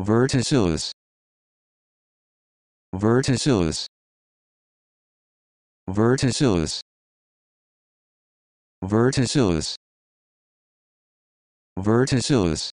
verticillous verticillous verticillous verticillous verticillous